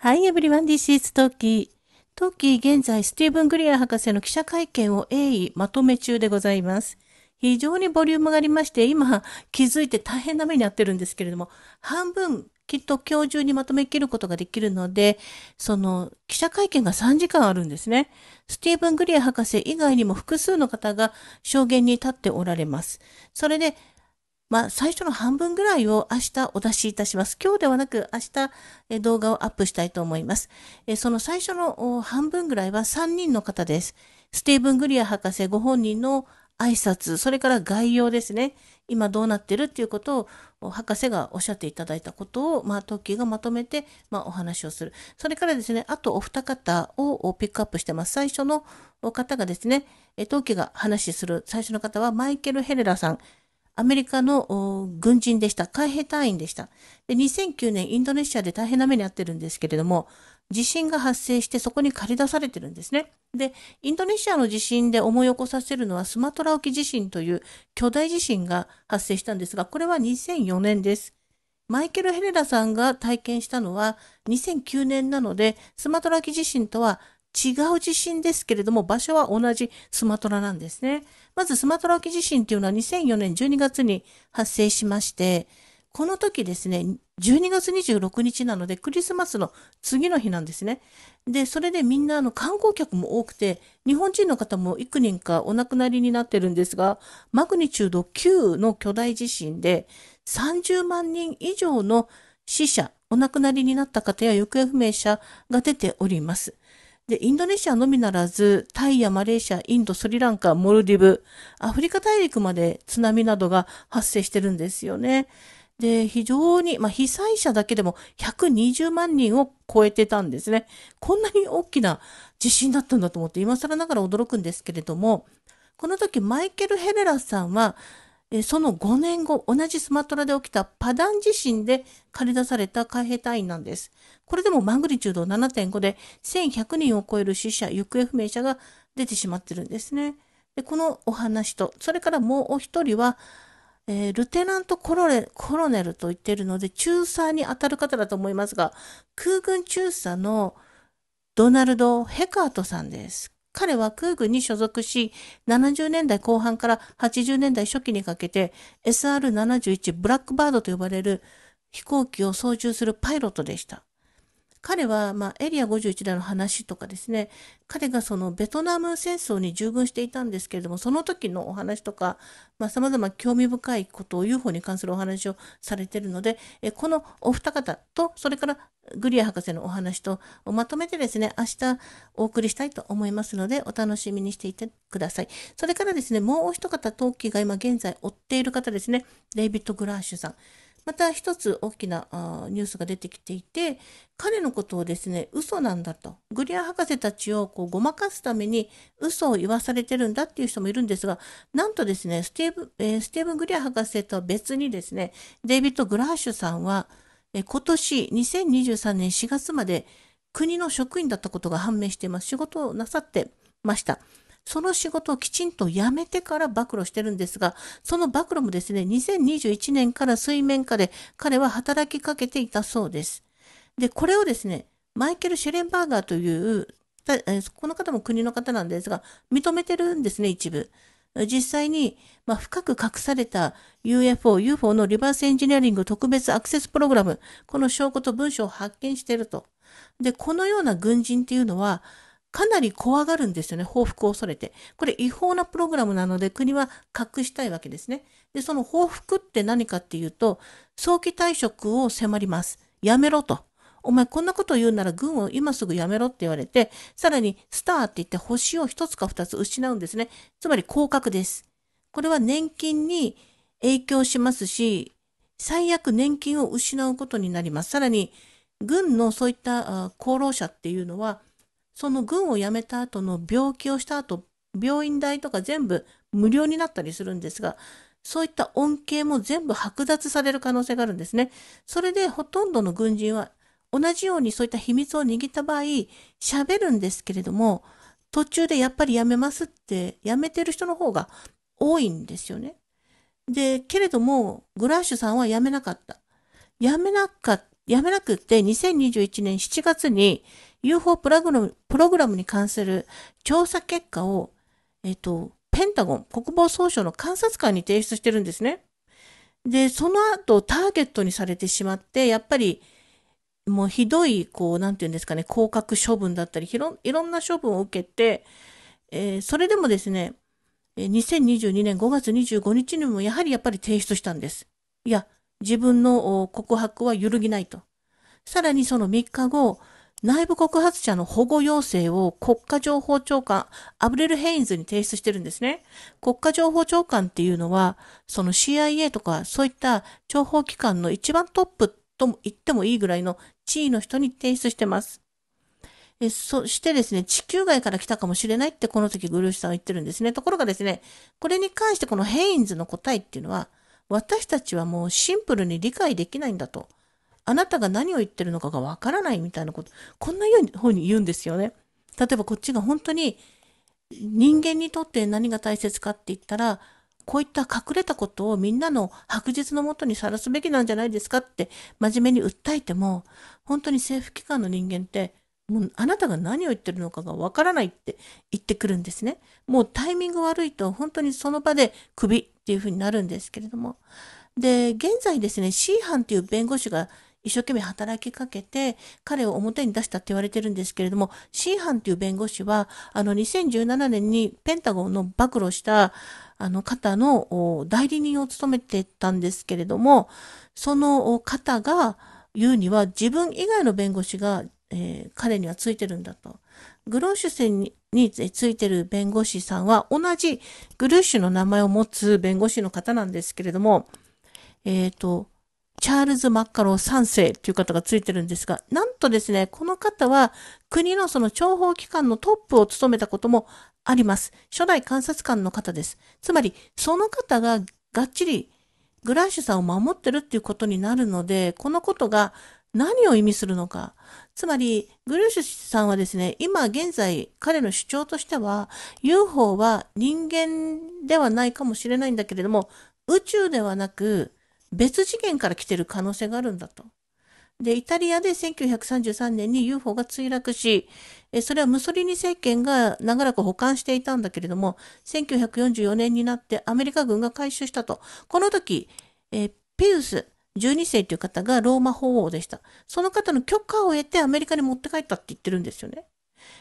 はい、everyone, this is Toki. トキ現在スティーブン・グリア博士の記者会見を鋭意まとめ中でございます。非常にボリュームがありまして、今気づいて大変な目に遭ってるんですけれども、半分きっと今日中にまとめきることができるので、その記者会見が3時間あるんですね。スティーブン・グリア博士以外にも複数の方が証言に立っておられます。それでまあ、最初の半分ぐらいを明日お出しいたします。今日ではなく明日動画をアップしたいと思います。その最初の半分ぐらいは3人の方です。スティーブン・グリア博士ご本人の挨拶、それから概要ですね。今どうなってるっていうことを博士がおっしゃっていただいたことを、まあ、トッキーがまとめて、まあ、お話をする。それからですね、あとお二方をピックアップしてます。最初の方がですね、トッキーが話しする最初の方はマイケル・ヘレラさん。アメリカの軍人でした。海兵隊員でした。で、2009年インドネシアで大変な目に遭ってるんですけれども、地震が発生してそこに駆り出されてるんですね。で、インドネシアの地震で思い起こさせるのはスマトラ沖地震という巨大地震が発生したんですが、これは2004年です。マイケル・ヘレラさんが体験したのは2009年なので、スマトラ沖地震とは違う地震ですけれども、場所は同じスマトラなんですね。まずスマトラ沖地震というのは2004年12月に発生しまして、この時ですね、12月26日なのでクリスマスの次の日なんですね。で、それでみんなあの観光客も多くて、日本人の方も幾人かお亡くなりになってるんですが、マグニチュード9の巨大地震で30万人以上の死者、お亡くなりになった方や行方不明者が出ております。で、インドネシアのみならず、タイやマレーシア、インド、スリランカ、モルディブ、アフリカ大陸まで津波などが発生してるんですよね。で、非常に、まあ、被災者だけでも120万人を超えてたんですね。こんなに大きな地震だったんだと思って、今更ながら驚くんですけれども、この時マイケル・ヘレラさんは、その5年後、同じスマトラで起きたパダン地震で駆り出された海兵隊員なんです。これでもマグニチュード7.5で1100人を超える死者、行方不明者が出てしまってるんですね。でこのお話と、それからもうお一人は、えー、ルテナントコロレコロネルと言っているので、中佐に当たる方だと思いますが、空軍中佐のドナルド・ヘカートさんです。彼は空軍に所属し、70年代後半から80年代初期にかけて SR-71 ブラックバードと呼ばれる飛行機を操縦するパイロットでした。彼は、まあ、エリア51での話とかですね、彼がそのベトナム戦争に従軍していたんですけれども、その時のお話とか、まあ、様々興味深いことを UFO に関するお話をされているので、えこのお二方と、それからグリア博士のお話と、まとめてですね、明日お送りしたいと思いますので、お楽しみにしていてください。それからですね、もう一方、トーキーが今現在追っている方ですね、デイビッド・グラーシュさん。また一つ大きなニュースが出てきていて彼のことをですね嘘なんだとグリア博士たちをこうごまかすために嘘を言わされてるんだっていう人もいるんですがなんとですねスティーブ、えー、スティーブン・グリア博士とは別にですねデイビッド・グラーシュさんは、えー、今年2023年4月まで国の職員だったことが判明しています仕事をなさってました。その仕事をきちんとやめてから暴露してるんですが、その暴露もですね、2021年から水面下で彼は働きかけていたそうです。で、これをですね、マイケル・シェレンバーガーという、この方も国の方なんですが、認めてるんですね、一部。実際に、まあ、深く隠された UFO、UFO のリバースエンジニアリング特別アクセスプログラム、この証拠と文書を発見していると。で、このような軍人っていうのは、かなり怖がるんですよね。報復を恐れて。これ違法なプログラムなので国は隠したいわけですね。で、その報復って何かっていうと、早期退職を迫ります。やめろと。お前こんなこと言うなら軍を今すぐやめろって言われて、さらにスターって言って星を一つか二つ失うんですね。つまり降格です。これは年金に影響しますし、最悪年金を失うことになります。さらに、軍のそういった功労者っていうのは、その軍を辞めた後の病気をした後、病院代とか全部無料になったりするんですが、そういった恩恵も全部剥奪される可能性があるんですね。それでほとんどの軍人は同じようにそういった秘密を握った場合、喋るんですけれども、途中でやっぱりやめますって、やめてる人の方が多いんですよね。で、けれども、グラッシュさんはやめなかった。やめなかっやめなくって2021年7月に UFO プログラムプログラムに関する調査結果を、えっと、ペンタゴン、国防総省の監察官に提出してるんですね。で、その後ターゲットにされてしまって、やっぱりもうひどい、こう、なんていうんですかね、降格処分だったり、いろいろんな処分を受けて、えー、それでもですね、2022年5月25日にもやはりやっぱり提出したんです。いや、自分の告白は揺るぎないと。さらにその3日後、内部告発者の保護要請を国家情報長官、アブレル・ヘインズに提出してるんですね。国家情報長官っていうのは、その CIA とかそういった情報機関の一番トップとも言ってもいいぐらいの地位の人に提出してます。そしてですね、地球外から来たかもしれないってこの時グルーシさんは言ってるんですね。ところがですね、これに関してこのヘインズの答えっていうのは、私たちはもうシンプルに理解できないんだと。あなたが何を言ってるのかがわからないみたいなこと、こんなように言うんですよね。例えばこっちが本当に人間にとって何が大切かって言ったら、こういった隠れたことをみんなの白日のもとにさらすべきなんじゃないですかって真面目に訴えても、本当に政府機関の人間ってもうあなたが何を言ってるのかがわからないって言ってくるんですね。もうタイミング悪いと本当にその場でクビっていうふうになるんですけれども。で、現在ですね、C 班っていう弁護士が一生懸命働きかけて彼を表に出したって言われてるんですけれども C 班という弁護士はあの2017年にペンタゴンの暴露したあの方の代理人を務めてたんですけれどもその方が言うには自分以外の弁護士がえー、彼にはついてるんだと。グローシュ戦にについてる弁護士さんは同じグルーシュの名前を持つ弁護士の方なんですけれども、えっ、ー、と、チャールズ・マッカロー3世という方がついてるんですが、なんとですね、この方は国のその諜報機関のトップを務めたこともあります。初代監察官の方です。つまり、その方ががっちりグラッシュさんを守ってるっていうことになるので、このことが何を意味するのか。つまり、グルーシュさんはですね、今現在彼の主張としては、UFO は人間ではないかもしれないんだけれども、宇宙ではなく別次元から来てる可能性があるんだと。で、イタリアで1933年に UFO が墜落し、それはムソリニ政権が長らく保管していたんだけれども、1944年になってアメリカ軍が回収したと。この時、えペウス、12世という方がローマ法王でした。その方の許可を得てアメリカに持って帰ったって言ってるんですよね。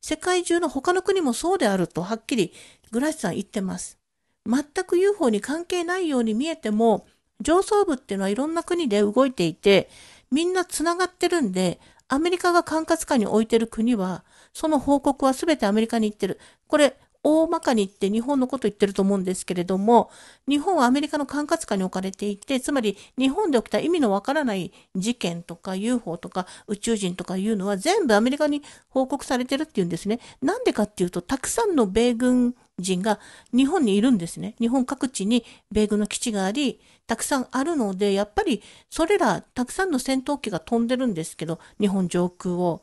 世界中の他の国もそうであるとはっきりグラシさん言ってます。全く UFO に関係ないように見えても、上層部っていうのはいろんな国で動いていて、みんな繋がってるんで、アメリカが管轄下に置いてる国は、その報告は全てアメリカに行ってる。これ、大まかに言って日本のこと言ってると思うんですけれども、日本はアメリカの管轄下に置かれていて、つまり日本で起きた意味のわからない事件とか UFO とか宇宙人とかいうのは全部アメリカに報告されてるっていうんですね。なんでかっていうと、たくさんの米軍人が日本にいるんですね。日本各地に米軍の基地があり、たくさんあるので、やっぱりそれらたくさんの戦闘機が飛んでるんですけど、日本上空を。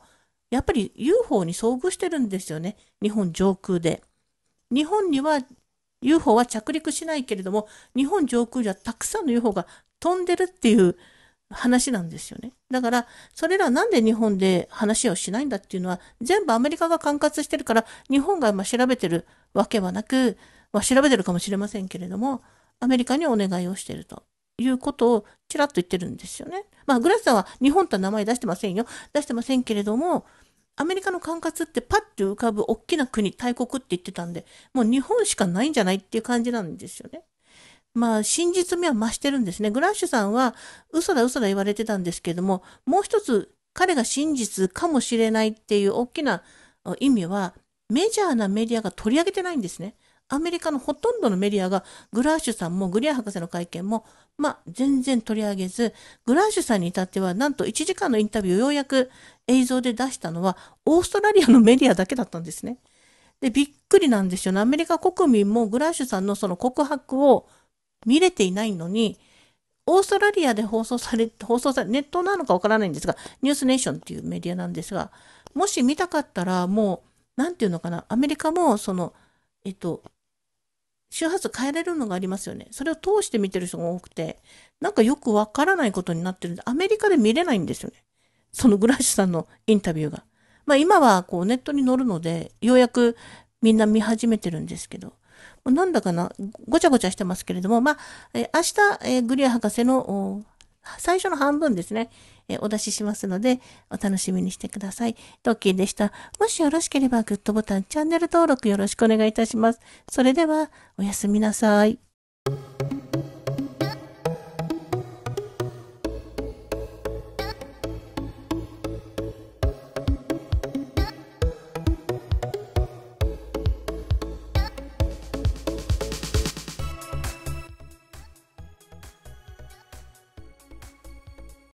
やっぱり UFO に遭遇してるんですよね。日本上空で。日本には UFO は着陸しないけれども、日本上空にはたくさんの UFO が飛んでるっていう話なんですよね。だから、それらなんで日本で話をしないんだっていうのは、全部アメリカが管轄してるから、日本がま調べてるわけはなく、まあ、調べてるかもしれませんけれども、アメリカにお願いをしてるということをちらっと言ってるんですよね。まあ、グラスさんは日本と名前出してませんよ。出してませんけれども、アメリカの管轄ってパッと浮かぶ大きな国、大国って言ってたんで、もう日本しかないんじゃないっていう感じなんですよね。まあ、真実味は増してるんですね。グラッシュさんは、嘘だ嘘だ言われてたんですけども、もう一つ、彼が真実かもしれないっていう大きな意味は、メジャーなメディアが取り上げてないんですね。アメリカのほとんどのメディアが、グラーシュさんもグリア博士の会見も、まあ、全然取り上げず、グラーシュさんに至っては、なんと1時間のインタビューをようやく映像で出したのは、オーストラリアのメディアだけだったんですね。で、びっくりなんですよね。アメリカ国民もグラーシュさんのその告白を見れていないのに、オーストラリアで放送され、放送され、ネットなのかわからないんですが、ニュースネーションっていうメディアなんですが、もし見たかったら、もう、なんていうのかな、アメリカも、その、えっと、周波数変えられるのがありますよね。それを通して見てる人が多くて、なんかよくわからないことになってるんで、アメリカで見れないんですよね。そのグラッシュさんのインタビューが。まあ今はこうネットに載るので、ようやくみんな見始めてるんですけど、なんだかな、ごちゃごちゃしてますけれども、まあ、明日、グリア博士の最初の半分ですね、えお出ししますので、お楽しみにしてください。トッキーでした。もしよろしければグッドボタン、チャンネル登録よろしくお願いいたします。それでは、おやすみなさい。